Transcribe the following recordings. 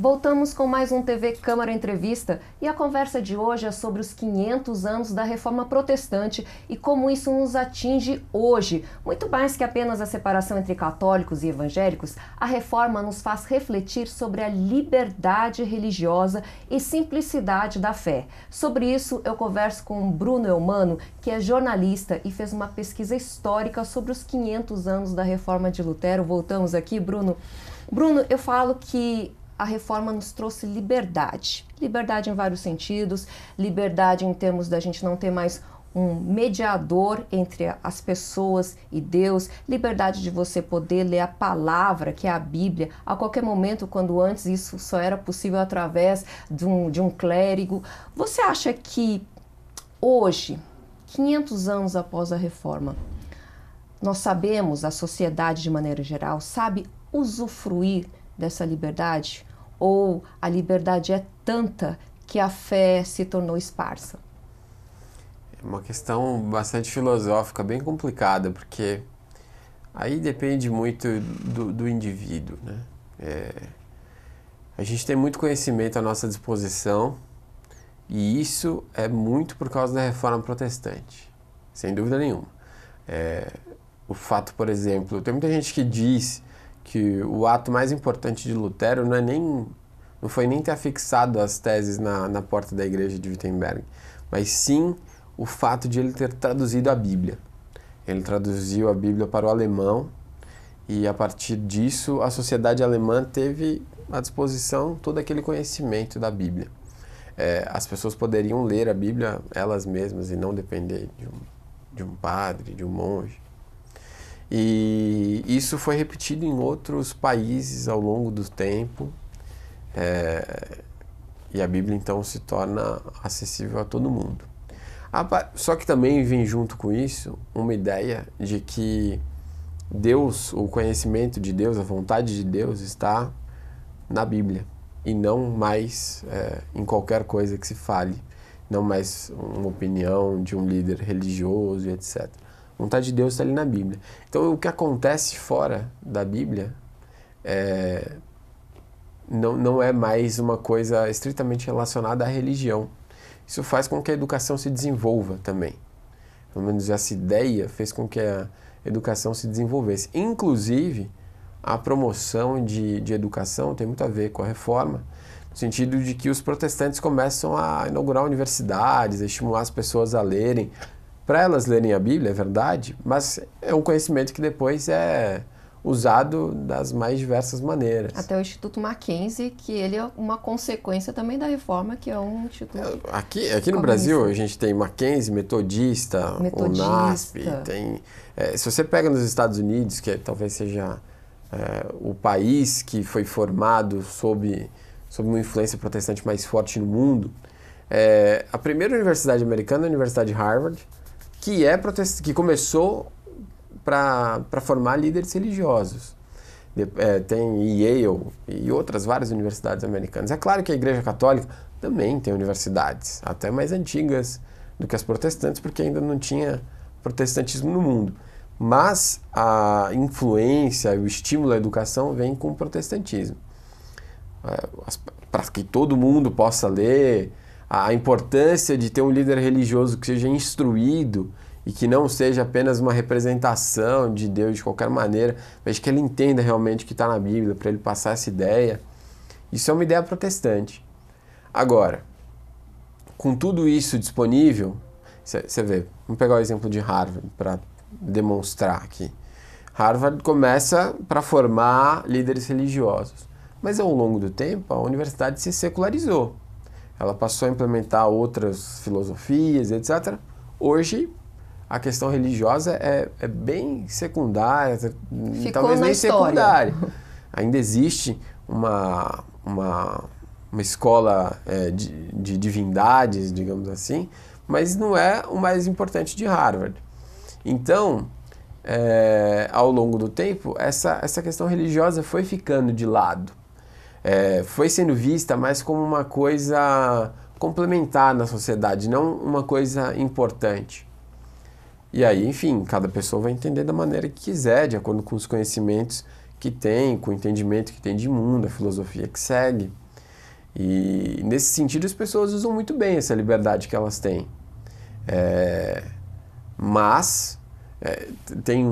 Voltamos com mais um TV Câmara Entrevista e a conversa de hoje é sobre os 500 anos da Reforma Protestante e como isso nos atinge hoje. Muito mais que apenas a separação entre católicos e evangélicos, a reforma nos faz refletir sobre a liberdade religiosa e simplicidade da fé. Sobre isso, eu converso com Bruno Eumano, que é jornalista e fez uma pesquisa histórica sobre os 500 anos da Reforma de Lutero. Voltamos aqui, Bruno. Bruno, eu falo que a reforma nos trouxe liberdade. Liberdade em vários sentidos, liberdade em termos da gente não ter mais um mediador entre as pessoas e Deus, liberdade de você poder ler a palavra, que é a Bíblia, a qualquer momento, quando antes isso só era possível através de um, de um clérigo. Você acha que hoje, 500 anos após a reforma, nós sabemos, a sociedade de maneira geral, sabe usufruir dessa liberdade? Ou a liberdade é tanta que a fé se tornou esparsa? É uma questão bastante filosófica, bem complicada, porque aí depende muito do, do indivíduo, né? É, a gente tem muito conhecimento à nossa disposição e isso é muito por causa da reforma protestante, sem dúvida nenhuma. É, o fato, por exemplo, tem muita gente que diz que o ato mais importante de Lutero não é nem não foi nem ter afixado as teses na, na porta da igreja de Wittenberg, mas sim o fato de ele ter traduzido a Bíblia. Ele traduziu a Bíblia para o alemão e a partir disso a sociedade alemã teve à disposição todo aquele conhecimento da Bíblia. É, as pessoas poderiam ler a Bíblia elas mesmas e não depender de um, de um padre, de um monge. E isso foi repetido em outros países ao longo do tempo. É, e a Bíblia então se torna acessível a todo mundo. Só que também vem junto com isso uma ideia de que Deus, o conhecimento de Deus, a vontade de Deus está na Bíblia e não mais é, em qualquer coisa que se fale, não mais uma opinião de um líder religioso, etc. A vontade de Deus está ali na Bíblia. Então, o que acontece fora da Bíblia é, não, não é mais uma coisa estritamente relacionada à religião. Isso faz com que a educação se desenvolva também. Pelo menos essa ideia fez com que a educação se desenvolvesse. Inclusive, a promoção de, de educação tem muito a ver com a reforma, no sentido de que os protestantes começam a inaugurar universidades, a estimular as pessoas a lerem, para elas lerem a Bíblia, é verdade, mas é um conhecimento que depois é usado das mais diversas maneiras. Até o Instituto Mackenzie, que ele é uma consequência também da reforma, que é um instituto. É, aqui, aqui no Brasil a gente tem Mackenzie, Metodista, Metodista. UNASP, tem. É, se você pega nos Estados Unidos, que é, talvez seja é, o país que foi formado sob, sob uma influência protestante mais forte no mundo, é, a primeira universidade americana é a Universidade de Harvard que é protest... que começou para formar líderes religiosos. De, é, tem Yale e outras várias universidades americanas. É claro que a Igreja Católica também tem universidades, até mais antigas do que as protestantes, porque ainda não tinha protestantismo no mundo. Mas a influência, o estímulo à educação vem com o protestantismo. É, para que todo mundo possa ler, a importância de ter um líder religioso que seja instruído e que não seja apenas uma representação de Deus de qualquer maneira, mas que ele entenda realmente o que está na Bíblia, para ele passar essa ideia. Isso é uma ideia protestante. Agora, com tudo isso disponível, você vê, vamos pegar o exemplo de Harvard para demonstrar aqui. Harvard começa para formar líderes religiosos, mas ao longo do tempo a universidade se secularizou ela passou a implementar outras filosofias, etc. Hoje, a questão religiosa é, é bem secundária, Ficou talvez nem história. secundária. Ainda existe uma, uma, uma escola é, de, de divindades, digamos assim, mas não é o mais importante de Harvard. Então, é, ao longo do tempo, essa, essa questão religiosa foi ficando de lado é, foi sendo vista mais como uma coisa complementar na sociedade, não uma coisa importante. E aí, enfim, cada pessoa vai entender da maneira que quiser, de acordo com os conhecimentos que tem, com o entendimento que tem de mundo, a filosofia que segue. E nesse sentido, as pessoas usam muito bem essa liberdade que elas têm. É, mas, é, tem um,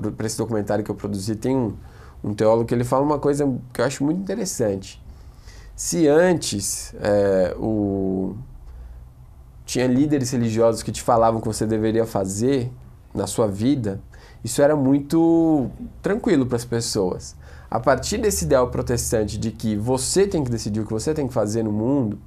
um para esse documentário que eu produzi, tem um, um teólogo que ele fala uma coisa que eu acho muito interessante. Se antes é, o... tinha líderes religiosos que te falavam que você deveria fazer na sua vida, isso era muito tranquilo para as pessoas. A partir desse ideal protestante de que você tem que decidir o que você tem que fazer no mundo,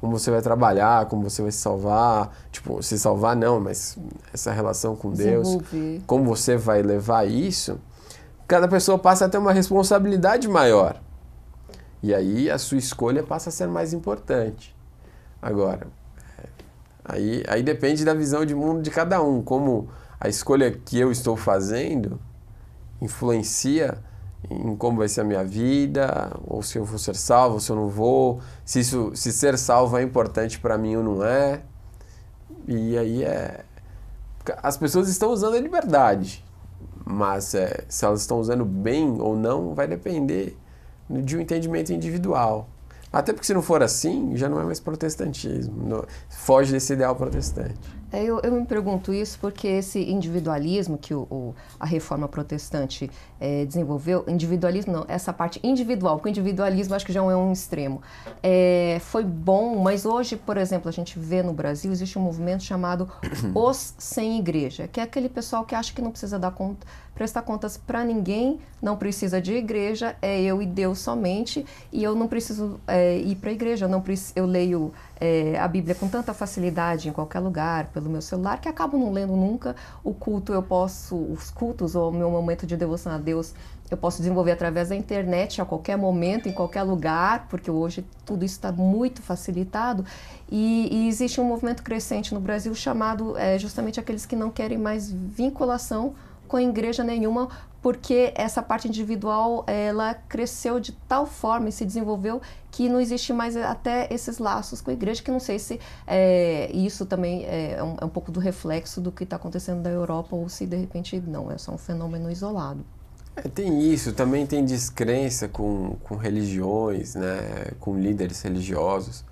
como você vai trabalhar, como você vai se salvar, tipo, se salvar não, mas essa relação com Deus, como você vai levar isso, cada pessoa passa a ter uma responsabilidade maior. E aí a sua escolha passa a ser mais importante. Agora, aí, aí depende da visão de mundo de cada um, como a escolha que eu estou fazendo influencia em como vai ser a minha vida, ou se eu vou ser salvo, ou se eu não vou, se, isso, se ser salvo é importante para mim ou não é. E aí é. As pessoas estão usando a liberdade mas é, se elas estão usando bem ou não, vai depender de um entendimento individual. Até porque se não for assim, já não é mais protestantismo. foge desse ideal protestante. É, eu, eu, me pergunto isso porque esse individualismo que o, o, a reforma protestante é, desenvolveu, individualismo não, essa parte individual, porque o individualismo acho que já é, é um extremo, é, foi bom, mas hoje, por exemplo, a gente vê no Brasil, existe um movimento chamado Os Sem Igreja, que é aquele pessoal que acha que não precisa dar conta, prestar contas para ninguém, não precisa de igreja, é eu e Deus somente, e eu não preciso é, ir para a igreja, eu, não, eu leio é, a Bíblia com tanta facilidade em qualquer lugar, pelo meu celular, que acabo não lendo nunca. O culto eu posso, os cultos ou o meu momento de devoção a Deus, eu posso desenvolver através da internet a qualquer momento, em qualquer lugar, porque hoje tudo isso está muito facilitado. E, e, existe um movimento crescente no Brasil chamado é, justamente aqueles que não querem mais vinculação com a igreja nenhuma porque essa parte individual ela cresceu de tal forma e se desenvolveu que não existe mais até esses laços com a igreja, que não sei se é, isso também é, é um, é um, pouco do reflexo do que está acontecendo na Europa ou se de repente não, é só um fenômeno isolado. É, tem isso, também tem descrença com, com religiões, né, com líderes religiosos.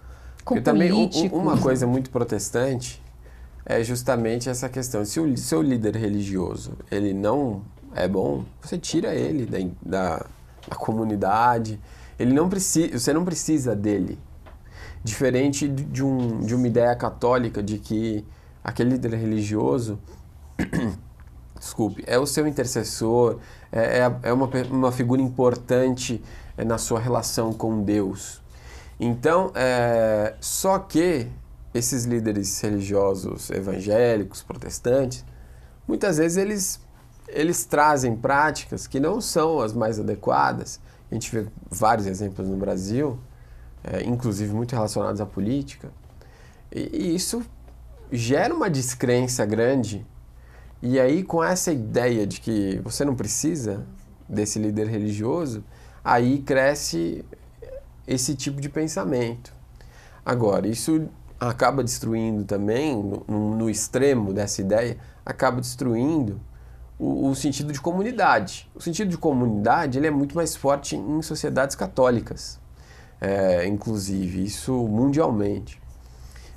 Com também uma coisa muito protestante é justamente essa questão. Se o seu líder religioso ele não é bom, você tira ele da, da, da comunidade. Ele não precisa, você não precisa dele. Diferente de, um, de uma ideia católica de que aquele líder religioso, desculpe, é o seu intercessor, é, é, é uma, uma figura importante é, na sua relação com Deus. Então, é, só que esses líderes religiosos evangélicos, protestantes, muitas vezes eles eles trazem práticas que não são as mais adequadas. A gente vê vários exemplos no Brasil, é, inclusive muito relacionados à política. E, e isso gera uma descrença grande. E aí, com essa ideia de que você não precisa desse líder religioso, aí cresce esse tipo de pensamento. Agora, isso acaba destruindo também, no, no extremo dessa ideia, acaba destruindo o, o, sentido de comunidade. O sentido de comunidade ele é muito mais forte em sociedades católicas, é, inclusive, isso mundialmente.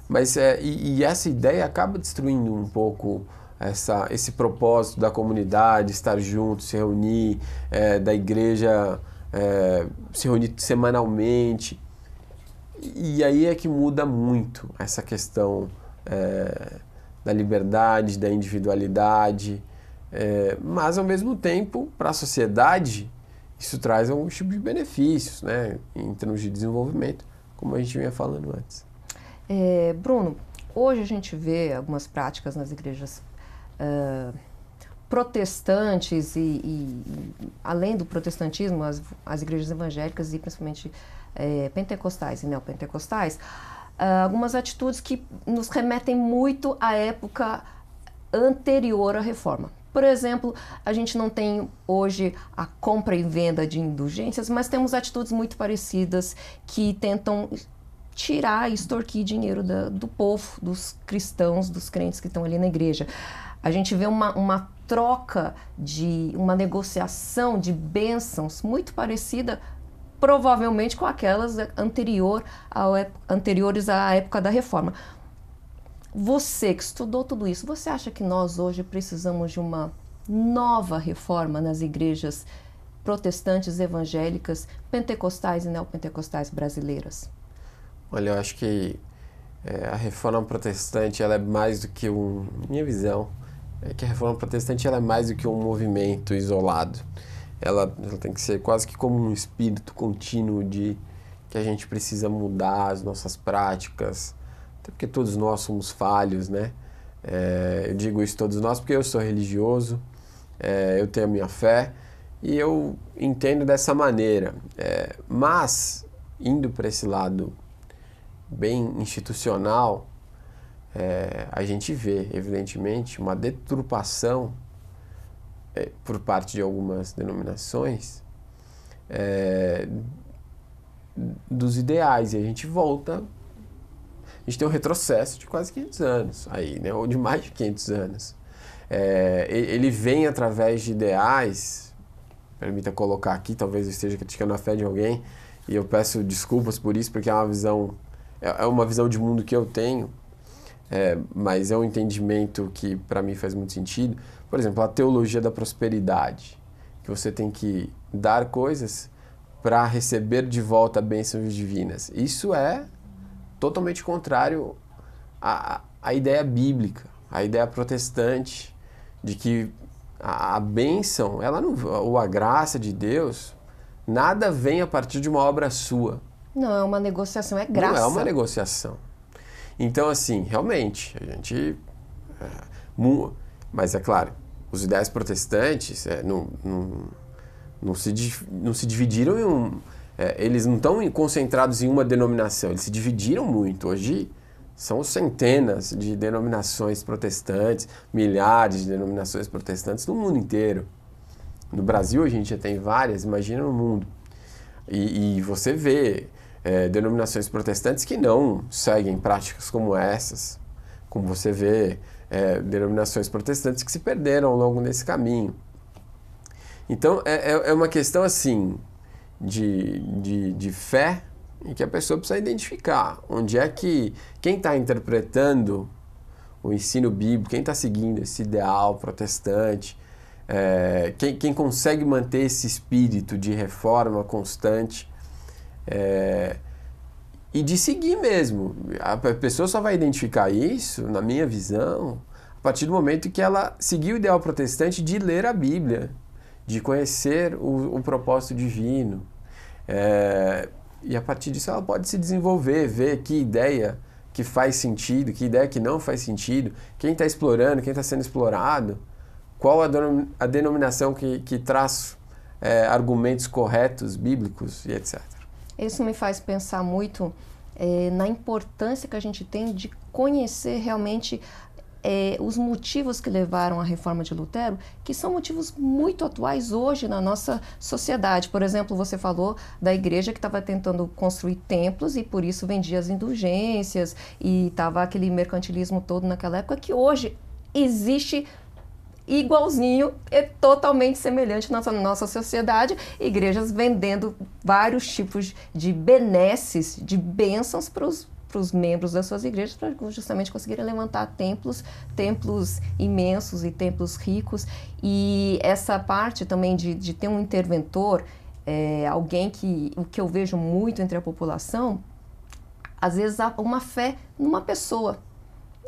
Mas é, e, e, essa ideia acaba destruindo um pouco essa, esse propósito da comunidade, estar junto, se reunir, é, da igreja é, se reunir semanalmente. E aí é que muda muito essa questão é, da liberdade, da individualidade. É, mas, ao mesmo tempo, para a sociedade, isso traz alguns tipos de benefícios, né? Em termos de desenvolvimento, como a gente vinha falando antes. É, Bruno, hoje a gente vê algumas práticas nas igrejas uh, protestantes e, e, além do protestantismo, as, as igrejas evangélicas e principalmente é, pentecostais e neopentecostais, uh, algumas atitudes que nos remetem muito à época anterior à reforma. Por exemplo, a gente não tem hoje a compra e venda de indulgências, mas temos atitudes muito parecidas que tentam tirar e extorquir dinheiro da, do povo, dos cristãos, dos crentes que estão ali na igreja. A gente vê uma, uma troca de uma negociação de bênçãos muito parecida provavelmente com aquelas anterior ao, anteriores à época da reforma. Você que estudou tudo isso, você acha que nós hoje precisamos de uma nova reforma nas igrejas protestantes, evangélicas, pentecostais e neopentecostais brasileiras? Olha, eu acho que é, a reforma protestante ela é mais do que um. Minha visão é que a reforma protestante ela é mais do que um movimento isolado. Ela, ela tem que ser quase que como um espírito contínuo de que a gente precisa mudar as nossas práticas, até porque todos nós somos falhos, né? É, eu digo isso todos nós porque eu sou religioso, é, eu tenho a minha fé e eu entendo dessa maneira. É, mas, indo para esse lado bem institucional, é, a gente vê, evidentemente, uma deturpação é, por parte de algumas denominações é, dos ideais e a gente volta a gente tem um retrocesso de quase 500 anos aí, né? ou de mais de 500 anos. É, ele vem através de ideais, permita colocar aqui, talvez eu esteja criticando a fé de alguém, e eu peço desculpas por isso, porque é uma visão, é, é uma visão de mundo que eu tenho, é, mas é um entendimento que para mim faz muito sentido. Por exemplo, a teologia da prosperidade, que você tem que dar coisas para receber de volta bênçãos divinas. Isso é totalmente contrário à, à ideia bíblica, à ideia protestante de que a, a bênção, ela não, ou a graça de Deus, nada vem a partir de uma obra sua. Não, é uma negociação, é graça. Não é uma negociação. Então, assim, realmente, a gente. É, mas é claro, os ideais protestantes é, não, não, não, se, não se dividiram em um é, eles não estão concentrados em uma denominação, eles se dividiram muito. Hoje são centenas de denominações protestantes, milhares de denominações protestantes no mundo inteiro. No Brasil a gente já tem várias, imagina no mundo. E, e você vê é, denominações protestantes que não seguem práticas como essas, como você vê é, denominações protestantes que se perderam ao longo desse caminho. Então é, é, é uma questão assim de, de, de fé e que a pessoa precisa identificar onde é que quem está interpretando o ensino bíblico, quem está seguindo esse ideal protestante, é, quem, quem, consegue manter esse espírito de reforma constante é, e de seguir mesmo. A pessoa só vai identificar isso, na minha visão, a partir do momento que ela seguiu o ideal protestante de ler a Bíblia, de conhecer o, o propósito divino é, e a partir disso ela pode se desenvolver, ver que ideia que faz sentido, que ideia que não faz sentido, quem está explorando, quem está sendo explorado, qual a, denom a denominação que, que traz é, argumentos corretos, bíblicos e etc. Isso me faz pensar muito é, na importância que a gente tem de conhecer realmente é, os motivos que levaram à reforma de Lutero, que são motivos muito atuais hoje na nossa sociedade. Por exemplo, você falou da igreja que estava tentando construir templos e por isso vendia as indulgências e estava aquele mercantilismo todo naquela época que hoje existe igualzinho, é totalmente semelhante na nossa, nossa sociedade, igrejas vendendo vários tipos de benesses, de bênçãos para os para os membros das suas igrejas para justamente conseguirem levantar templos, templos imensos e templos ricos. E essa parte também de, de ter um interventor, é, alguém que o que eu vejo muito entre a população, às vezes há uma fé numa pessoa.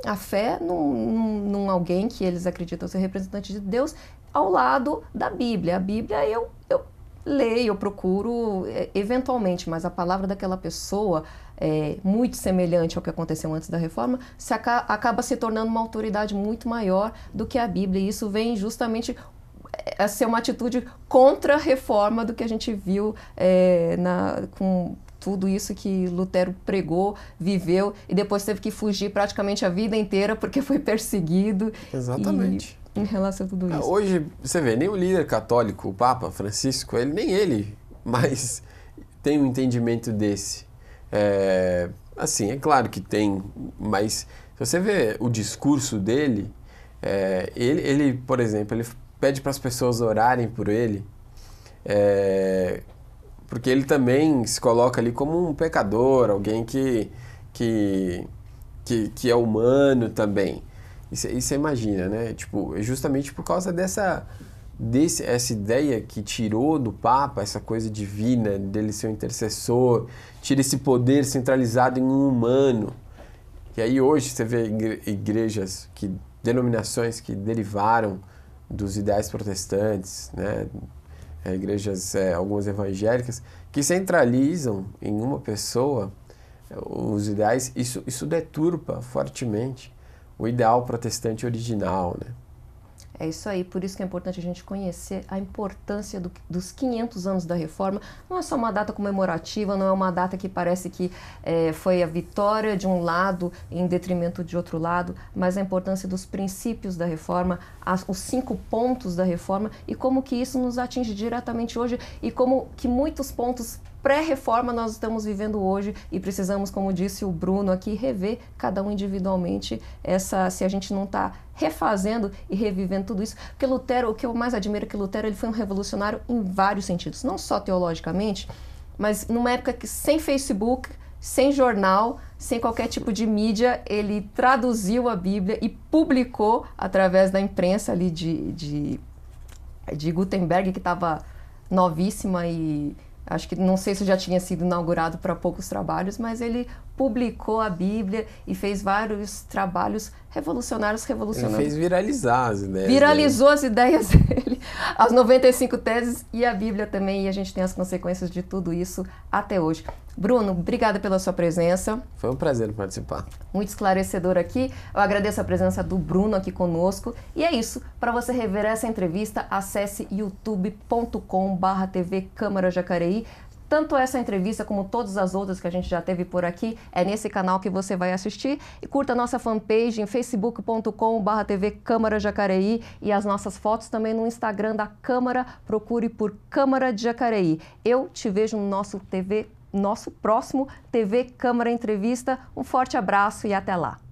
A fé num, num, num alguém que eles acreditam ser representante de Deus ao lado da Bíblia. A Bíblia eu, eu leio, eu procuro eh, eventualmente, mas a palavra daquela pessoa, é, muito semelhante ao que aconteceu antes da reforma, se aca acaba se tornando uma autoridade muito maior do que a Bíblia. E isso vem justamente é, a ser uma atitude contra a reforma do que a gente viu é, na, com tudo isso que Lutero pregou, viveu e depois teve que fugir praticamente a vida inteira porque foi perseguido. Exatamente. E, em relação a tudo é, isso. Hoje, você vê, nem o líder católico, o Papa Francisco, ele nem ele mais tem um entendimento desse. É, assim, é claro que tem, mas se você vê o discurso dele, é, ele, ele, por exemplo, ele pede para as pessoas orarem por ele, é, porque ele também se coloca ali como um pecador, alguém que, que, que, que é humano também. E você imagina, né? Tipo, justamente por causa dessa desse, essa ideia que tirou do Papa essa coisa divina, dele ser um intercessor, tira esse poder centralizado em um humano. E aí hoje você vê igrejas, que denominações que derivaram dos ideais protestantes, né? É, igrejas, é, algumas evangélicas, que centralizam em uma pessoa é, os ideais, isso, isso deturpa fortemente o ideal protestante original, né? É isso aí, por isso que é importante a gente conhecer a importância do, dos 500 anos da reforma. Não é só uma data comemorativa, não é uma data que parece que é, foi a vitória de um lado em detrimento de outro lado, mas a importância dos princípios da reforma, as, os cinco pontos da reforma e como que isso nos atinge diretamente hoje e como que muitos pontos pré-reforma nós estamos vivendo hoje e precisamos, como disse o Bruno aqui, rever cada um individualmente essa se a gente não está refazendo e revivendo tudo isso. Porque Lutero, o que eu mais admiro é que Lutero ele foi um revolucionário em vários sentidos, não só teologicamente, mas numa época que sem Facebook, sem jornal, sem qualquer tipo de mídia, ele traduziu a Bíblia e publicou através da imprensa ali de, de, de Gutenberg, que estava novíssima e acho que não sei se já tinha sido inaugurado para poucos trabalhos, mas ele publicou a Bíblia e fez vários trabalhos revolucionários, revolucionários. Ele fez viralizar as ideias. Viralizou dele. as ideias dele, as 95 teses e a Bíblia também, e a gente tem as consequências de tudo isso até hoje. Bruno, obrigada pela sua presença. Foi um prazer participar. Muito esclarecedor aqui. Eu agradeço a presença do Bruno aqui conosco. E é isso. Para você rever essa entrevista, acesse youtube.com/barra TV Câmara Jacareí. Tanto essa entrevista como todas as outras que a gente já teve por aqui é nesse canal que você vai assistir. E curta a nossa fanpage em facebook.com.br TV Câmara Jacareí e as nossas fotos também no Instagram da Câmara. Procure por Câmara de Jacareí. Eu te vejo no nosso TV nosso próximo TV Câmara Entrevista. Um forte abraço e até lá.